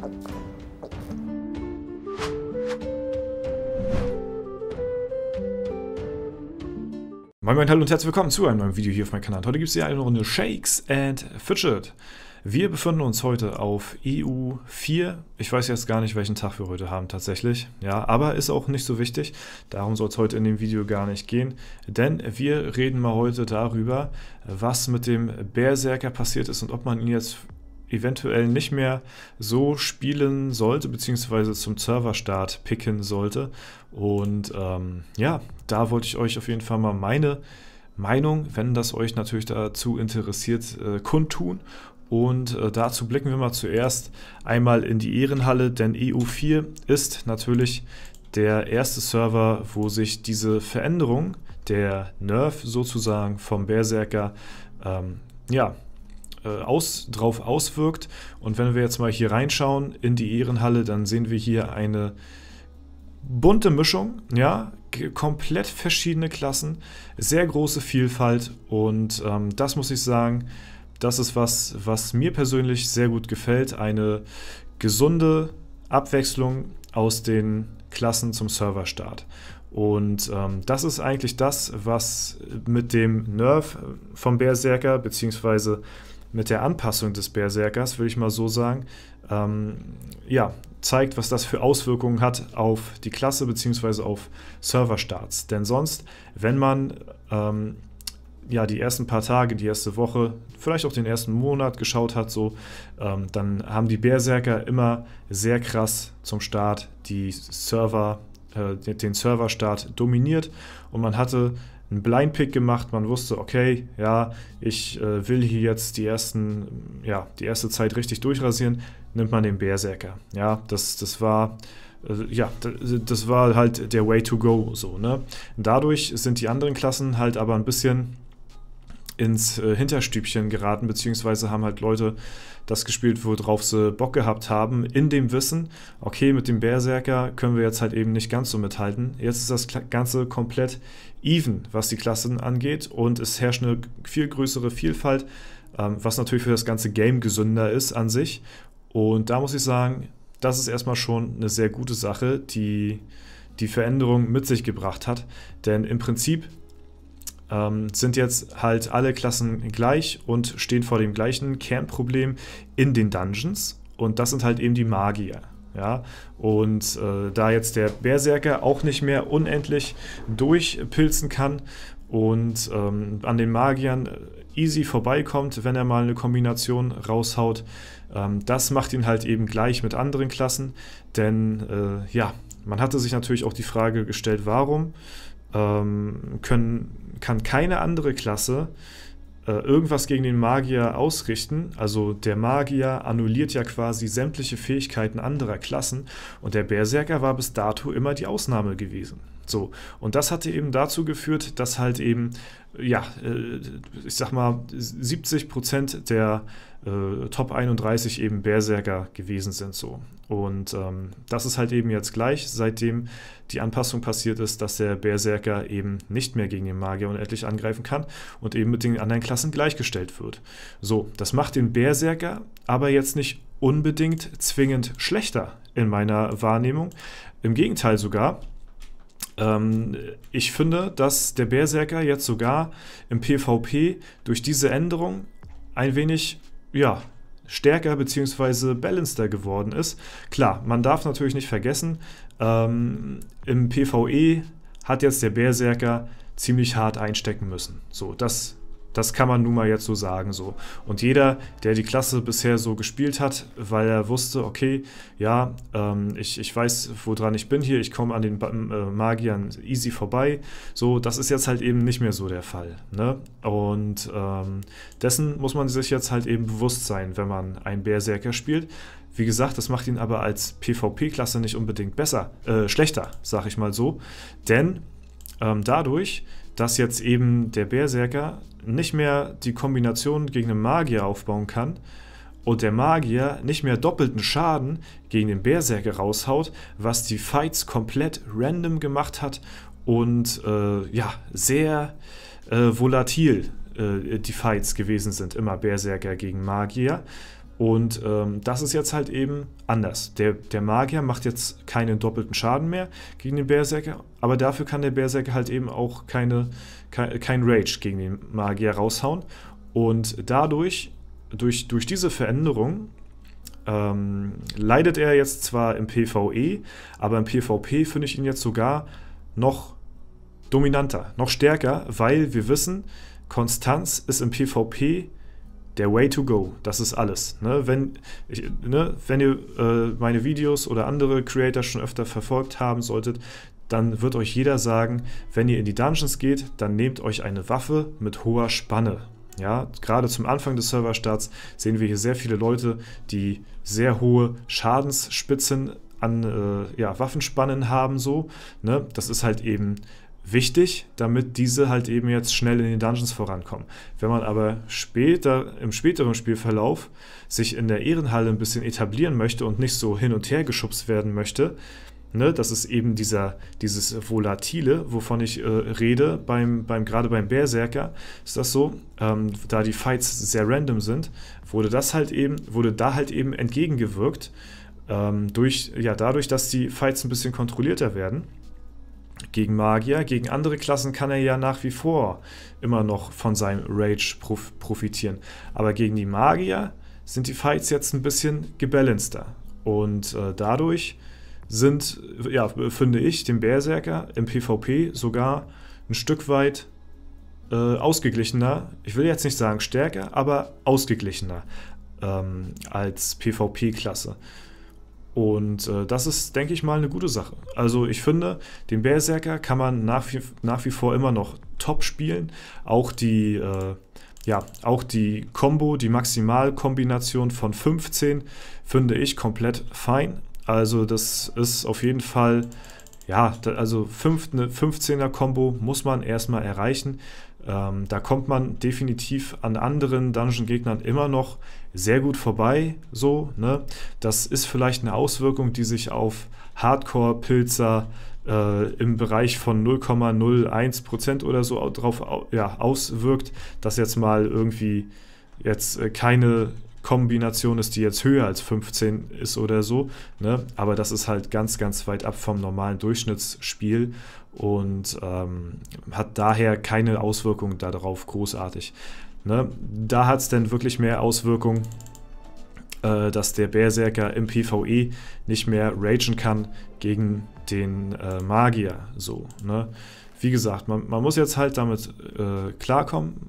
Moin Moin, hallo und herzlich willkommen zu einem neuen Video hier auf meinem Kanal. Heute gibt es hier eine Runde Shakes and Fidget. Wir befinden uns heute auf EU 4. Ich weiß jetzt gar nicht, welchen Tag wir heute haben tatsächlich. Ja, aber ist auch nicht so wichtig. Darum soll es heute in dem Video gar nicht gehen. Denn wir reden mal heute darüber, was mit dem Berserker passiert ist und ob man ihn jetzt eventuell nicht mehr so spielen sollte, beziehungsweise zum Serverstart picken sollte. Und ähm, ja, da wollte ich euch auf jeden Fall mal meine Meinung, wenn das euch natürlich dazu interessiert, äh, kundtun. Und äh, dazu blicken wir mal zuerst einmal in die Ehrenhalle, denn EU4 ist natürlich der erste Server, wo sich diese Veränderung, der Nerf sozusagen vom Berserker, ähm, ja, äh, aus, drauf auswirkt. Und wenn wir jetzt mal hier reinschauen in die Ehrenhalle, dann sehen wir hier eine bunte Mischung, ja, komplett verschiedene Klassen, sehr große Vielfalt und ähm, das muss ich sagen, das ist was, was mir persönlich sehr gut gefällt, eine gesunde Abwechslung aus den Klassen zum Serverstart. Und ähm, das ist eigentlich das, was mit dem Nerf vom Berserker beziehungsweise mit der Anpassung des Berserkers, würde ich mal so sagen, ähm, ja, zeigt, was das für Auswirkungen hat auf die Klasse bzw. auf Serverstarts. Denn sonst, wenn man ähm, ja die ersten paar Tage, die erste Woche, vielleicht auch den ersten Monat geschaut hat, so, ähm, dann haben die Berserker immer sehr krass zum Start die Server, äh, den Serverstart dominiert und man hatte einen Blind Pick gemacht. Man wusste, okay, ja, ich äh, will hier jetzt die ersten, ja, die erste Zeit richtig durchrasieren, nimmt man den Berserker. Ja, das, das war. Äh, ja, das war halt der Way to go so, ne? Dadurch sind die anderen Klassen halt aber ein bisschen ins äh, Hinterstübchen geraten, beziehungsweise haben halt Leute das gespielt, worauf sie Bock gehabt haben, in dem Wissen, okay, mit dem Berserker können wir jetzt halt eben nicht ganz so mithalten. Jetzt ist das Ganze komplett even, was die Klassen angeht und es herrscht eine viel größere Vielfalt, ähm, was natürlich für das ganze Game gesünder ist an sich. Und da muss ich sagen, das ist erstmal schon eine sehr gute Sache, die die Veränderung mit sich gebracht hat. Denn im Prinzip ähm, sind jetzt halt alle Klassen gleich und stehen vor dem gleichen Kernproblem in den Dungeons. Und das sind halt eben die Magier. Ja, und äh, da jetzt der Berserker auch nicht mehr unendlich durchpilzen kann und ähm, an den Magiern äh, easy vorbeikommt, wenn er mal eine Kombination raushaut, ähm, das macht ihn halt eben gleich mit anderen Klassen. Denn äh, ja, man hatte sich natürlich auch die Frage gestellt, warum ähm, können, kann keine andere Klasse äh, irgendwas gegen den Magier ausrichten. Also der Magier annulliert ja quasi sämtliche Fähigkeiten anderer Klassen und der Berserker war bis dato immer die Ausnahme gewesen. So, und das hatte eben dazu geführt, dass halt eben, ja, äh, ich sag mal, 70 Prozent der äh, Top 31 eben Berserker gewesen sind. So. Und ähm, das ist halt eben jetzt gleich, seitdem die Anpassung passiert ist, dass der Berserker eben nicht mehr gegen den Magier unendlich angreifen kann und eben mit den anderen Klassen gleichgestellt wird. So, das macht den Berserker aber jetzt nicht unbedingt zwingend schlechter in meiner Wahrnehmung. Im Gegenteil sogar, ähm, ich finde, dass der Berserker jetzt sogar im PvP durch diese Änderung ein wenig, ja, stärker bzw. balancer geworden ist. Klar, man darf natürlich nicht vergessen, ähm, im PvE hat jetzt der Berserker ziemlich hart einstecken müssen. So, das das kann man nun mal jetzt so sagen so. Und jeder, der die Klasse bisher so gespielt hat, weil er wusste, okay, ja, ähm, ich, ich weiß, woran ich bin hier, ich komme an den äh, Magiern easy vorbei. So, das ist jetzt halt eben nicht mehr so der Fall. Ne? Und ähm, dessen muss man sich jetzt halt eben bewusst sein, wenn man einen Berserker spielt. Wie gesagt, das macht ihn aber als PvP-Klasse nicht unbedingt besser, äh, schlechter, sag ich mal so. Denn ähm, dadurch dass jetzt eben der Berserker nicht mehr die Kombination gegen den Magier aufbauen kann und der Magier nicht mehr doppelten Schaden gegen den Berserker raushaut, was die Fights komplett random gemacht hat und äh, ja, sehr äh, volatil äh, die Fights gewesen sind. Immer Berserker gegen Magier. Und ähm, das ist jetzt halt eben anders. Der, der Magier macht jetzt keinen doppelten Schaden mehr gegen den Berserker, aber dafür kann der Berserker halt eben auch keine, kein Rage gegen den Magier raushauen. Und dadurch, durch, durch diese Veränderung, ähm, leidet er jetzt zwar im PvE, aber im PvP finde ich ihn jetzt sogar noch dominanter, noch stärker, weil wir wissen, Konstanz ist im PvP der Way to Go. Das ist alles. Ne? Wenn, ich, ne? Wenn ihr äh, meine Videos oder andere Creator schon öfter verfolgt haben solltet, dann wird euch jeder sagen, wenn ihr in die Dungeons geht, dann nehmt euch eine Waffe mit hoher Spanne. Ja, gerade zum Anfang des Serverstarts sehen wir hier sehr viele Leute, die sehr hohe Schadensspitzen an äh, ja, Waffenspannen haben. So, ne? Das ist halt eben wichtig, damit diese halt eben jetzt schnell in den Dungeons vorankommen. Wenn man aber später, im späteren Spielverlauf sich in der Ehrenhalle ein bisschen etablieren möchte und nicht so hin und her geschubst werden möchte, ne, das ist eben dieser, dieses Volatile, wovon ich äh, rede, beim, beim, gerade beim Berserker ist das so, ähm, da die Fights sehr random sind, wurde das halt eben, wurde da halt eben entgegengewirkt, ähm, durch, ja, dadurch, dass die Fights ein bisschen kontrollierter werden gegen Magier, gegen andere Klassen kann er ja nach wie vor immer noch von seinem Rage prof profitieren. Aber gegen die Magier sind die Fights jetzt ein bisschen gebalancer. Und äh, dadurch sind, ja, finde ich, den Berserker im PvP sogar ein Stück weit äh, ausgeglichener. Ich will jetzt nicht sagen stärker, aber ausgeglichener ähm, als PvP-Klasse. Und äh, das ist, denke ich mal, eine gute Sache. Also ich finde, den Berserker kann man nach wie, nach wie vor immer noch top spielen. Auch die, äh, ja, auch die Combo, die Maximalkombination von 15 finde ich komplett fein. Also das ist auf jeden Fall ja, also 15er-Kombo ne, muss man erstmal erreichen. Ähm, da kommt man definitiv an anderen Dungeon-Gegnern immer noch sehr gut vorbei. So, ne? Das ist vielleicht eine Auswirkung, die sich auf Hardcore-Pilzer äh, im Bereich von 0,01% oder so drauf ja, auswirkt, dass jetzt mal irgendwie jetzt äh, keine Kombination ist, die jetzt höher als 15 ist oder so. Ne? Aber das ist halt ganz, ganz weit ab vom normalen Durchschnittsspiel und ähm, hat daher keine Auswirkung darauf großartig. Ne? Da hat es dann wirklich mehr Auswirkungen, äh, dass der Berserker im PvE nicht mehr ragen kann gegen den äh, Magier. So, ne? Wie gesagt, man, man, muss jetzt halt damit äh, klarkommen.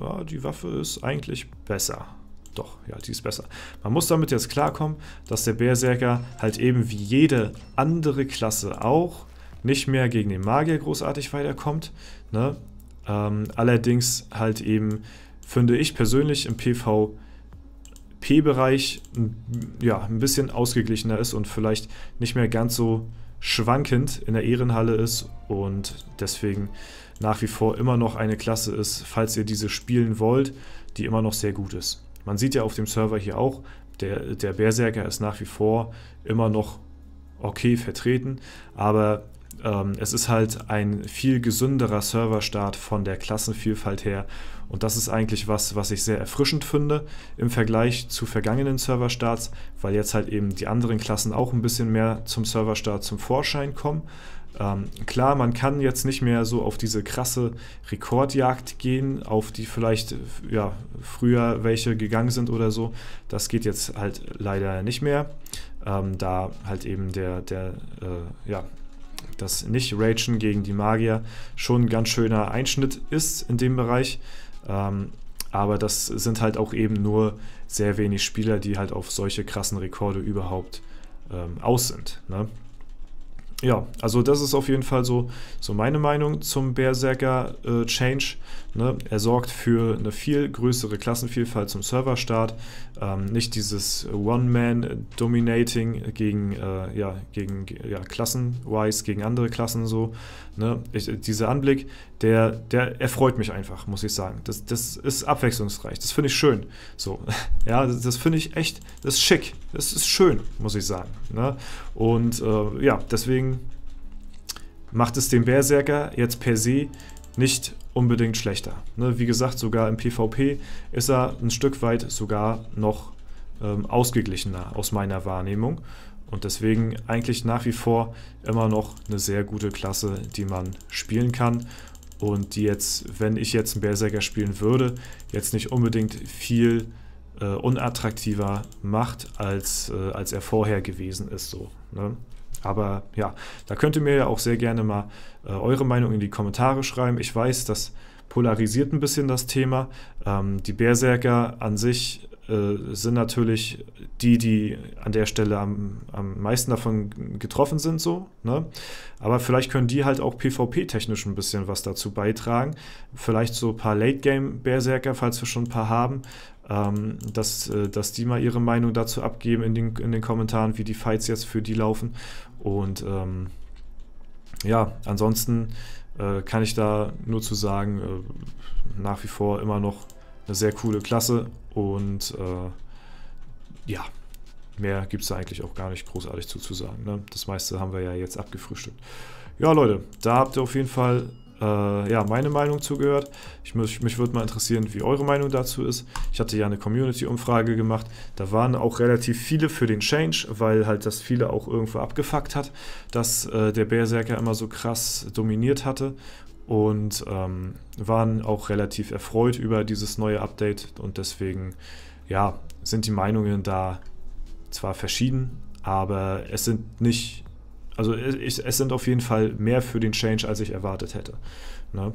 Ja, die Waffe ist eigentlich besser. Doch, ja, die ist besser. Man muss damit jetzt klarkommen, dass der Berserker halt eben wie jede andere Klasse auch nicht mehr gegen den Magier großartig weiterkommt. Ne? Ähm, allerdings halt eben, finde ich persönlich, im PvP bereich ja, ein bisschen ausgeglichener ist und vielleicht nicht mehr ganz so schwankend in der Ehrenhalle ist und deswegen nach wie vor immer noch eine Klasse ist, falls ihr diese spielen wollt, die immer noch sehr gut ist. Man sieht ja auf dem Server hier auch, der, der Berserker ist nach wie vor immer noch okay vertreten, aber ähm, es ist halt ein viel gesünderer Serverstart von der Klassenvielfalt her und das ist eigentlich was, was ich sehr erfrischend finde im Vergleich zu vergangenen Serverstarts, weil jetzt halt eben die anderen Klassen auch ein bisschen mehr zum Serverstart zum Vorschein kommen. Ähm, klar, man kann jetzt nicht mehr so auf diese krasse Rekordjagd gehen, auf die vielleicht ja, früher welche gegangen sind oder so. Das geht jetzt halt leider nicht mehr, ähm, da halt eben der, der äh, ja, das Nicht-Ragen gegen die Magier schon ein ganz schöner Einschnitt ist in dem Bereich. Ähm, aber das sind halt auch eben nur sehr wenig Spieler, die halt auf solche krassen Rekorde überhaupt ähm, aus sind. Ne? Ja, also das ist auf jeden Fall so, so meine Meinung zum Berserker äh, Change. Ne? Er sorgt für eine viel größere Klassenvielfalt zum Serverstart. Ähm, nicht dieses One-Man-Dominating gegen, äh, ja, gegen ja, Klassen-wise, gegen andere Klassen so. Ne? Ich, dieser Anblick, der, der erfreut mich einfach, muss ich sagen. Das, das ist abwechslungsreich. Das finde ich schön. So, ja, das, das finde ich echt, das ist schick. Das ist schön, muss ich sagen. Ne? Und äh, ja, deswegen macht es den Berserker jetzt per se nicht unbedingt schlechter. Ne, wie gesagt, sogar im PvP ist er ein Stück weit sogar noch ähm, ausgeglichener aus meiner Wahrnehmung. Und deswegen eigentlich nach wie vor immer noch eine sehr gute Klasse, die man spielen kann. Und die jetzt, wenn ich jetzt einen Berserker spielen würde, jetzt nicht unbedingt viel äh, unattraktiver macht, als, äh, als er vorher gewesen ist. So, ne? Aber ja, da könnt ihr mir ja auch sehr gerne mal äh, eure Meinung in die Kommentare schreiben. Ich weiß, das polarisiert ein bisschen das Thema. Ähm, die Berserker an sich äh, sind natürlich die, die an der Stelle am, am meisten davon getroffen sind, so. Ne? Aber vielleicht können die halt auch PvP-technisch ein bisschen was dazu beitragen. Vielleicht so ein paar Late-Game-Berserker, falls wir schon ein paar haben ähm, dass, äh, dass die mal ihre Meinung dazu abgeben in den, in den Kommentaren, wie die Fights jetzt für die laufen. Und ähm, ja, ansonsten äh, kann ich da nur zu sagen, äh, nach wie vor immer noch eine sehr coole Klasse und äh, ja, mehr gibt es da eigentlich auch gar nicht großartig zu, zu sagen. Ne? Das meiste haben wir ja jetzt abgefrühstückt. Ja, Leute, da habt ihr auf jeden Fall äh, ja, meine Meinung zugehört. Ich, mich, mich würde mal interessieren, wie eure Meinung dazu ist. Ich hatte ja eine Community-Umfrage gemacht. Da waren auch relativ viele für den Change, weil halt das viele auch irgendwo abgefuckt hat, dass äh, der Berserker immer so krass dominiert hatte und ähm, waren auch relativ erfreut über dieses neue Update und deswegen ja, sind die Meinungen da zwar verschieden, aber es sind nicht also ich, es sind auf jeden Fall mehr für den Change, als ich erwartet hätte. Ne?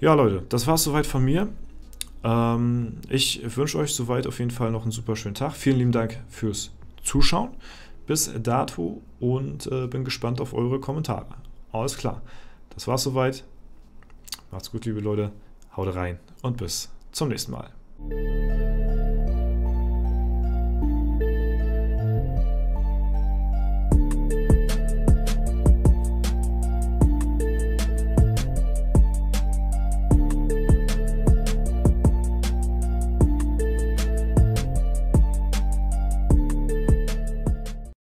Ja, Leute, das war es soweit von mir. Ähm, ich wünsche euch soweit auf jeden Fall noch einen super schönen Tag. Vielen lieben Dank fürs Zuschauen bis dato und äh, bin gespannt auf eure Kommentare. Alles klar. Das war's soweit. Macht's gut, liebe Leute. Haut rein und bis zum nächsten Mal.